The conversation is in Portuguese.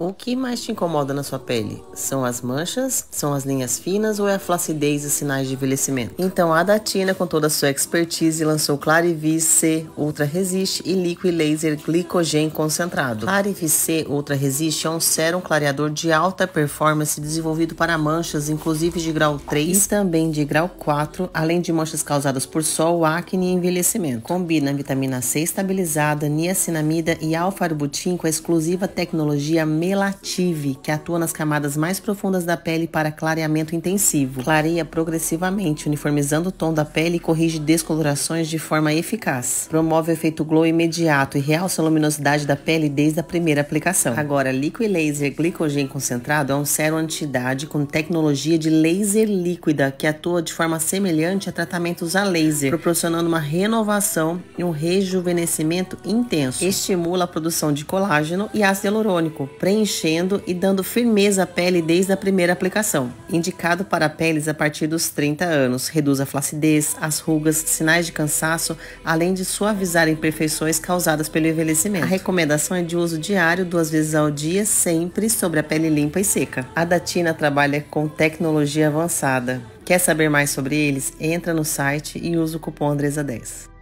O que mais te incomoda na sua pele? São as manchas? São as linhas finas ou é a flacidez e sinais de envelhecimento? Então a Datina, com toda a sua expertise, lançou Clarivis C Ultra Resist e Liquid Laser Glicogênio Concentrado. Clarivis C Ultra Resist é um sérum clareador de alta performance desenvolvido para manchas, inclusive de grau 3 e também de grau 4, além de manchas causadas por sol, acne e envelhecimento. Combina vitamina C estabilizada, niacinamida e alfa-arbutin com a exclusiva tecnologia melative, que atua nas camadas mais profundas da pele para clareamento intensivo. Clareia progressivamente, uniformizando o tom da pele e corrige descolorações de forma eficaz. Promove o efeito glow imediato e realça a luminosidade da pele desde a primeira aplicação. Agora, Liquid Laser Glicogen Concentrado é um sérum antidade com tecnologia de laser líquida que atua de forma semelhante a tratamentos a laser, proporcionando uma renovação e um rejuvenescimento intenso. Estimula a produção de colágeno e ácido hialurônico, preenche preenchendo e dando firmeza à pele desde a primeira aplicação. Indicado para peles a partir dos 30 anos, reduz a flacidez, as rugas, sinais de cansaço, além de suavizar imperfeições causadas pelo envelhecimento. A recomendação é de uso diário, duas vezes ao dia, sempre sobre a pele limpa e seca. A Datina trabalha com tecnologia avançada. Quer saber mais sobre eles? Entra no site e usa o cupom Andresa10.